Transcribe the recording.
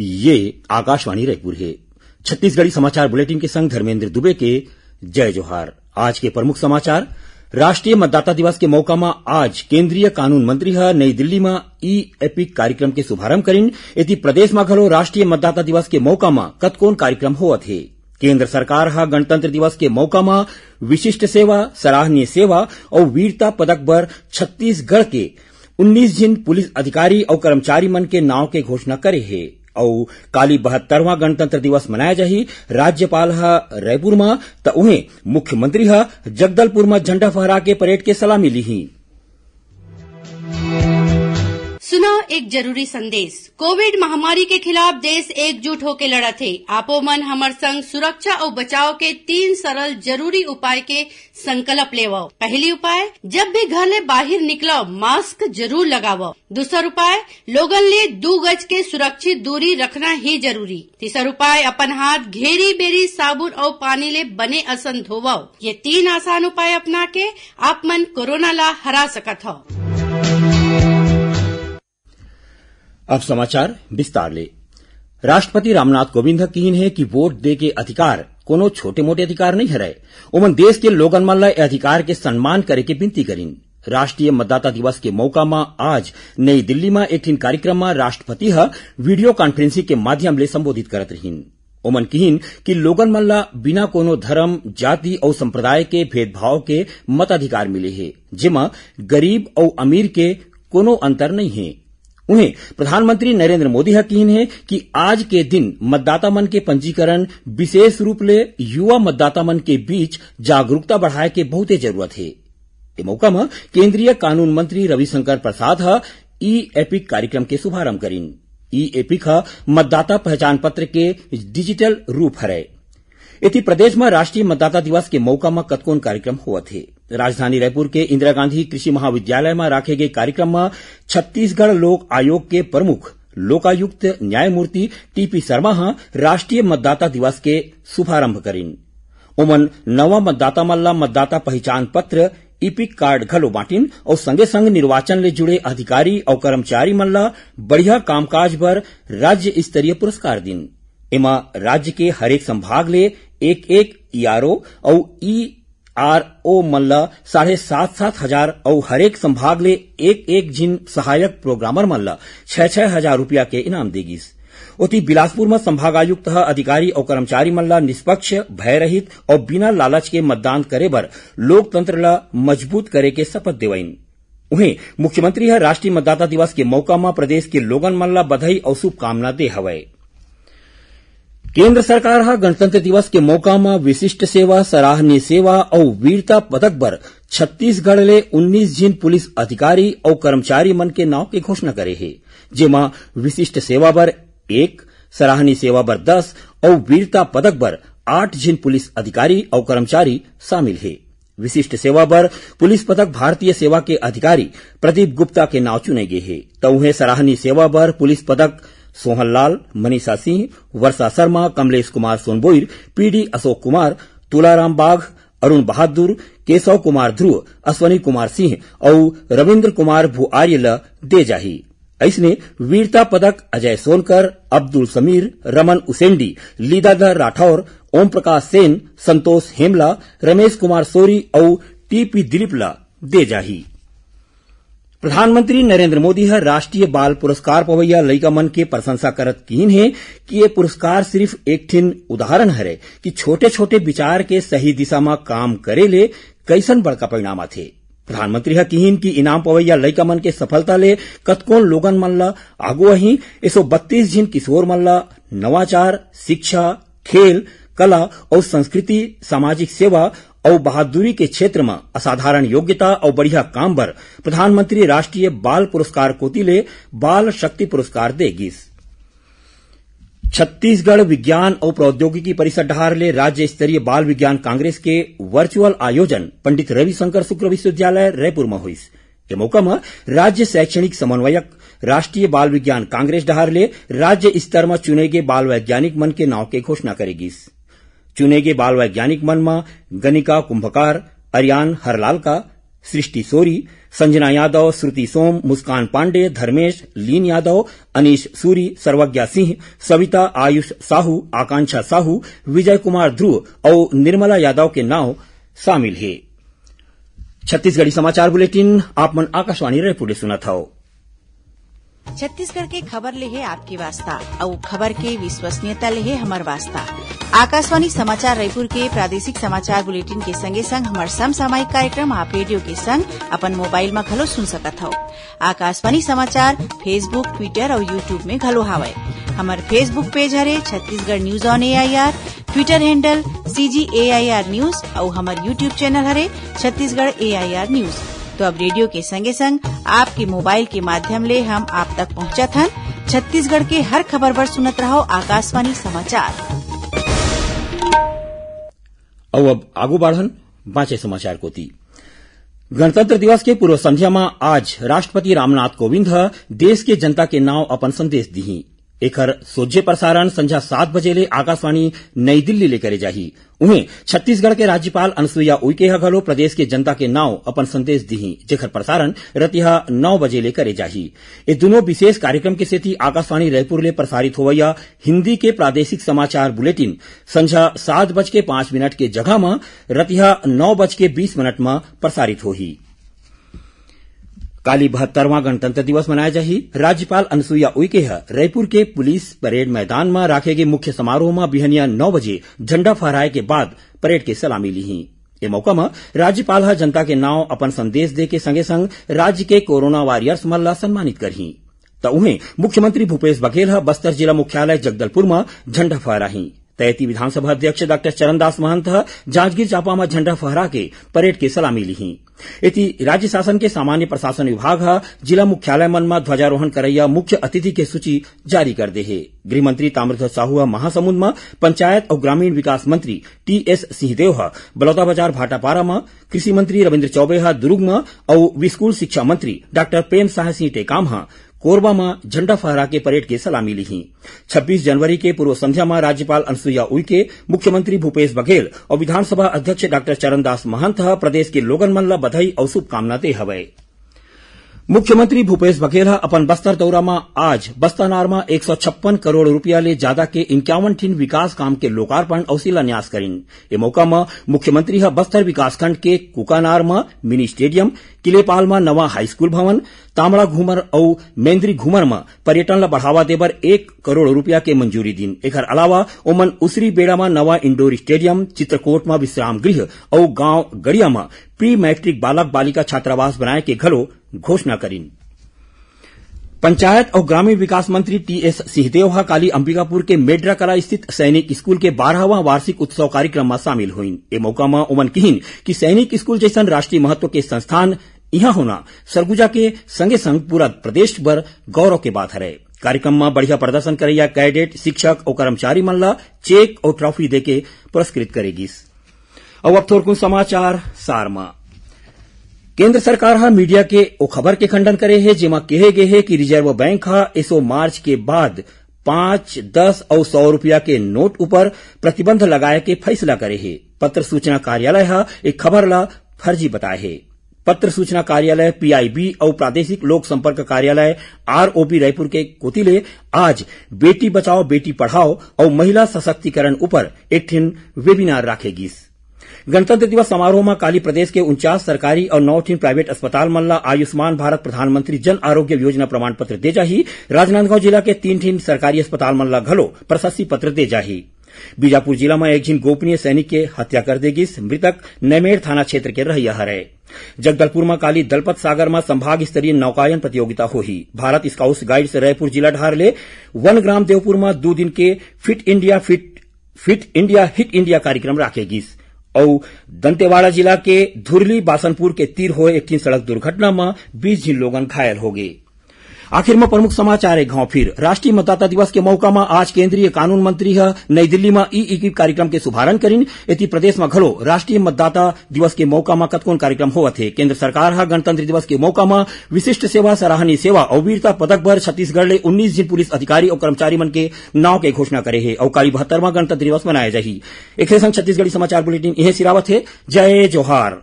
ये आकाशवाणी रायपुर है छत्तीसगढ़ी समाचार बुलेटिन के संग धर्मेंद्र दुबे के जय जोहार आज के प्रमुख समाचार राष्ट्रीय मतदाता दिवस के मौका में आज केंद्रीय कानून मंत्री है नई दिल्ली में ई एपिक कार्यक्रम के शुभारंभ करें यदि प्रदेश में घलो राष्ट्रीय मतदाता दिवस के मौका में कतकोन कार्यक्रम हुआ थे केंद्र सरकार है गणतंत्र दिवस के मौका में विशिष्ट सेवा सराहनीय सेवा और वीरता पदक पर छत्तीसगढ़ के उन्नीस जिन पुलिस अधिकारी और कर्मचारी मन के नाव के घोषणा करे है और काली बहत्तरवां गणतंत्र दिवस मनाया जाही राज्यपाल ह रायपुर में तो उन्हें मुख्यमंत्री ह जगदलपुर में झंडा फहरा के परेड के सलामी लिहीं सुनो एक जरूरी संदेश कोविड महामारी के खिलाफ देश एकजुट होकर लड़ा थे आपो मन हमार संग सुरक्षा और बचाव के तीन सरल जरूरी उपाय के संकल्प लेवाओ पहली उपाय जब भी घर ले बाहर निकलो मास्क जरूर लगाओ दूसर उपाय लोगन ले दो गज के सुरक्षित दूरी रखना ही जरूरी तीसर उपाय अपन हाथ घेरी बेरी साबुन और पानी ले बने असन धोवाओ ये तीन आसान उपाय अपना के आप मन कोरोना ला हरा सकत हो अब समाचार विस्तार ले राष्ट्रपति रामनाथ कोविंद कहीन है कि वोट दे के अधिकार कोनो छोटे मोटे अधिकार नहीं हरे ओमन देश के लोगन मन ए अधिकार के सम्मान करे के विनती करीन राष्ट्रीय मतदाता दिवस के मौका में आज नई दिल्ली में एक ठिन कार्यक्रम में राष्ट्रपति वीडियो कॉन्फ्रेंसिंग के माध्यम ले संबोधित करत रहीन उमन कहीन कि लोगन मन बिना कोनो धर्म जाति और संप्रदाय के भेदभाव के मताधिकार मिले है जिमा गरीब और अमीर के कोनो अंतर नहीं है उन्हें प्रधानमंत्री नरेन्द्र मोदी यकीन है कि आज के दिन मतदाता मन के पंजीकरण विशेष रूप ले युवा मतदाता मन के बीच जागरूकता बढ़ाए के बहुत जरूरत है मौका में केन्द्रीय कानून मंत्री रविशंकर प्रसाद ई एपिक कार्यक्रम के शुभारंभ करें ई एपिक मतदाता पहचान पत्र के डिजिटल रूप हरे इति प्रदेश में राष्ट्रीय मतदाता दिवस के मौका में कतकोन कार्यक्रम हुआ थे राजधानी रायपुर के इंदिरा गांधी कृषि महाविद्यालय में राखे गए कार्यक्रम में छत्तीसगढ़ लोक आयोग के प्रमुख लोकायुक्त न्यायमूर्ति टीपी शर्मा राष्ट्रीय मतदाता दिवस के शुभारंभ करें ओमन नवा मतदाता मल्ला मतदाता पहचान पत्र ईपिक कार्ड घलो बांटिन और संगे संग निर्वाचन ले जुड़े अधिकारी और कर्मचारी मल्ला बढ़िया कामकाज पर राज्य स्तरीय पुरस्कार दिन एमा राज्य के हरेक संभाग ले एक एक ईआरओ और ई आरओ मल्ल साढ़े सात सात हजार और हरेक संभाग ले एक एक जिन सहायक प्रोग्रामर मल्ल छह छह हजार रूपया के इनाम देगी ओती बिलासपुर में संभागायुक्त अधिकारी और कर्मचारी मल्ला निष्पक्ष निष्पक्ष भयरहित और बिना लालच के मतदान करे बर लोकतंत्र ला मजबूत करे के शपथ देवाइन उन्हें मुख्यमंत्री है राष्ट्रीय मतदाता दिवस के मौका में प्रदेश के लोगन मल्ला बधाई और शुभकामना दे हवाई सरकार ಸರ್ಕಾರ गणतंत्र दिवस के मौका में विशिष्ट सेवा सराहनीय सेवा और वीरता पदक पर छत्तीसगढ़ ले 19 जिन पुलिस अधिकारी और कर्मचारी मन के नाव की घोषणा करे है जेमा विशिष्ट सेवा पर एक सराहनीय सेवा पर दस और वीरता पदक पर आठ जिन पुलिस अधिकारी और कर्मचारी शामिल है विशिष्ट सेवा पर पुलिस पदक भारतीय सेवा के अधिकारी प्रदीप गुप्ता के नाव चुने गए हैं तो उन्हें सराहनीय सेवा पर पुलिस पदक सोहन लाल मनीषा सिंह वर्षा शर्मा कमलेश कुमार सोनबोईर पीडी अशोक कुमार तुलाराम बाघ अरुण बहादुर केशव कुमार ध्रुव अश्वनी कुमार सिंह और रविन्द्र कुमार आर्य दे जाही ऐसने वीरता पदक अजय सोनकर अब्दुल समीर रमन उसेंडी लीदाधर राठौर ओम प्रकाश सेन संतोष हेमला रमेश कुमार सोरी और टीपी दिलीप ला जाही प्रधानमंत्री नरेंद्र मोदी हर राष्ट्रीय बाल पुरस्कार पवैया लइका मन के प्रशंसा करत कीन है कि ये पुरस्कार सिर्फ एक ठिन उदाहरण हरे कि छोटे छोटे विचार के सही दिशा में काम करे ले कैसन बड़का परिणाम थे प्रधानमंत्री है कहीन कि इनाम पवैया लइका मन के सफलता ले कतकोन लोगन मन ल आगू आही एसो बत्तीस झिन किशोर मन नवाचार शिक्षा खेल कला और संस्कृति सामाजिक सेवा और बहादुरी के क्षेत्र में असाधारण योग्यता और बढ़िया काम पर प्रधानमंत्री राष्ट्रीय बाल पुरस्कार कोती ले बाल शक्ति पुरस्कार देगी छत्तीसगढ़ विज्ञान और प्रौद्योगिकी परिषद डहार ले राज्य स्तरीय बाल विज्ञान कांग्रेस के वर्चुअल आयोजन पंडित रविशंकर शुक्ल विश्वविद्यालय रायपुर में हुई के मौका में राज्य शैक्षणिक समन्वयक राष्ट्रीय बाल विज्ञान कांग्रेस डहार ले राज्य स्तर में चुने गए बाल वैज्ञानिक मन के नाव की घोषणा करेगी चुने गए बाल वैज्ञानिक मनमा गनिका कुंभकार अरियान हरलालका सृष्टि सोरी संजना यादव श्रुति सोम मुस्कान पांडे धर्मेश लीन यादव अनीश सूरी सर्वज्ञा सिंह सविता आयुष साहू आकांक्षा साहू विजय कुमार ध्रुव और निर्मला यादव के नाम शामिल है छत्तीसगढ़ी समाचार बुलेटिन आप मन आकाशवाणी रायपुर सुना था छत्तीसगढ़ के खबर ले है वास्ता और खबर के विश्वसनीयता ले है हमार वास्ता आकाशवाणी समाचार रायपुर के प्रादेशिक समाचार बुलेटिन के संगे संग हमार समसामयिक कार्यक्रम आप रेडियो के संग अपन मोबाइल में घलो सुन सकत हो आकाशवाणी समाचार फेसबुक ट्विटर और यूट्यूब में घलो हावय हमार फेसबुक पेज हरे Chhattisgarh news on AIR Twitter handle CG AIR news और हमार यूट्यूब चैनल हरे छत्तीसगढ़ एआईआर न्यूज तो अब रेडियो के संगे संग आपके मोबाइल के माध्यम ले हम आप तक पहुंचत छत्तीसगढ़ के हर खबर पर सुनत रहो आकाशवाणी समाचार और अब आगू बढ़न बांचे समाचार कोती गणतंत्र दिवस के पूर्व संध्या में आज राष्ट्रपति रामनाथ कोविंद देश के जनता के नाव अपन संदेश दिहिं एकर सोझे प्रसारण संध्या सात बजे ले आकाशवाणी नई दिल्ली ले करे जाही उन्हें छत्तीसगढ़ के राज्यपाल अनुसुईया उइके ह घलो प्रदेश के जनता के नाव अपन संदेश दिही जेखर प्रसारण रतिहा नौ बजे ले करे जाही ए दोनों विशेष कार्यक्रम के सेती आकाशवाणी रायपुर ले प्रसारित होवैया हिन्दी के प्रादेशिक समाचार बुलेटिन संझा सात बज के पांच मिनट के जगह म रतिहा नौ बज के बीस मिनट म प्रसारित होही काली बहत्तरवां गणतंत्र दिवस मनाया जा राज्यपाल अनुसुईया उइके ह रायपुर के पुलिस परेड मैदान में राखे गए मुख्य समारोह में बिहनिया नौ बजे झंडा फहराए के बाद परेड के सलामी ली ए मौका में राज्यपाल ह जनता के नाव अपन संदेश दे के संगे संग राज्य के कोरोना वॉरियर्स मल्ला सम्मानित करी तो उन्हें मुख्यमंत्री भूपेश बघेल बस्तर जिला मुख्यालय जगदलपुर में झंडा फहराही तैती विधानसभा अध्यक्ष डॉ चरणदास महंत जांजगीर चांपा में झंडा फहरा के परेड की सलामी ली इति राज्य शासन के सामान्य प्रशासन विभाग जिला मुख्यालय मन में ध्वजारोहण करैया मुख्य अतिथि के सूची जारी कर दे है गृह मंत्री ताम्रध्वज साहू महासमुंद में पंचायत और ग्रामीण विकास मंत्री टीएस सिंहदेव बलौदाबाजार भाटापारा में कृषि मंत्री रविन्द्र चौबे दुर्ग में और विस्कूल शिक्षा मंत्री डॉ प्रेम साह सिंह टेकाम कोरबा में झंडा फहरा के परेड की सलामी ली छब्बीस जनवरी के पूर्व संध्या में राज्यपाल अनुसुईया उइके मुख्यमंत्री भूपेश बघेल और विधानसभा अध्यक्ष डॉ चरणदास महंत प्रदेश के लोगन मन बधाई और शुभकामना दे हबे मुख्यमंत्री भूपेश बघेल अपन बस्तर दौरा में आज बस्तानार में एक सौ छप्पन करोड़ रूपया ले ज्यादा के इंक्यावन ठीन विकास काम के लोकार्पण और शिलान्यास करिन ए मौका में मुख्यमंत्री है बस्तर विकास खंड के कुकानार में मिनी स्टेडियम किलेपाल में नवा हाईस्कूल भवन तामड़ा घूमर और मेन्द्री घूमर में पर्यटन ल बढ़ावा दे एक करोड़ रूपया के मंजूरी दिन एक अलावा ओमन उसरी बेड़ा में नवा इंडोर स्टेडियम चित्रकोट में विश्राम गृह और गांव गड़िया में प्री मैट्रिक बालक बालिका छात्रावास बनाए के घलो घोषणा करीन पंचायत और ग्रामीण विकास मंत्री टीएस सिंहदेव काली अंबिकापुर के मेड्रा कला स्थित सैनिक स्कूल के बारहवां वार्षिक उत्सव कार्यक्रम में शामिल हुई ए मौका में उमन किहिन कि सैनिक स्कूल जैसा राष्ट्रीय महत्व के संस्थान यहां होना सरगुजा के संगे संग पूरा प्रदेश भर गौरव के बात हरे कार्यक्रम में बढ़िया प्रदर्शन करैया कैडेट शिक्षक और कर्मचारी मन चेक और ट्रॉफी देके पुरस्कृत करेगी अब समाचार सारमा सरकार के ओ खबर के खंडन करे है जेमा कहे गए है कि रिजर्व बैंक इसो मार्च के बाद पांच दस और सौ रूपया के नोट ऊपर प्रतिबंध लगाए के फैसला करे है पत्र सूचना कार्यालय हा एक खबर ला फर्जी बताए है पत्र सूचना कार्यालय पीआईबी और प्रादेशिक लोक संपर्क कार्यालय आरओपी रायपुर के कोतिले आज बेटी बचाओ बेटी पढ़ाओ और महिला सशक्तिकरण ऊपर एक वेबिनार रखेगी गणतंत्र दिवस समारोह में काली प्रदेश के उनचास सरकारी और नौ ठीन प्राइवेट अस्पताल मल्ला आयुष्मान भारत प्रधानमंत्री जन आरोग्य योजना प्रमाण पत्र दे जाही राजनांदगांव जिला के तीन ठीन सरकारी अस्पताल मल्ला घलो प्रशस्ति पत्र दे जाही बीजापुर जिला में एक झिन गोपनीय सैनिक के हत्या कर देगी मृतक नैमेड़ थाना क्षेत्र के रहिया हरे जगदलपुर में काली दलपत सागर में संभाग स्तरीय नौकायन प्रतियोगिता ही भारत स्काउट्स गाइड्स रायपुर जिला ढार ले वन ग्राम देवपुर में दो दिन के fit India fit fit India hit India कार्यक्रम राखेगिस और दंतेवाड़ा जिला के धुरली बासनपुर के तीर हो एक सड़क दुर्घटना में बीस झीन लोगन घायल हो गयी आखिर में प्रमुख समाचार एक घाव फिर राष्ट्रीय मतदाता दिवस के मौका में आज केंद्रीय कानून मंत्री नई दिल्ली में ई इक्विप कार्यक्रम के शुभारंभ करीन एती प्रदेश में घलो राष्ट्रीय मतदाता दिवस के मौका में कतकोन कार्यक्रम होवत थे केंद्र सरकार गणतंत्र दिवस के मौका में विशिष्ट सेवा सराहनीय सेवा और वीरता पदक पर छत्तीसगढ़ ले उन्नीस जिन पुलिस अधिकारी और कर्मचारी मन के नाव के घोषणा करे है और काली बहत्तरवा गणतंत्र दिवस मनाया जाये एक छत्तीसगढ़ी समाचार बुलेटिन यह सिरावत है जय जोहार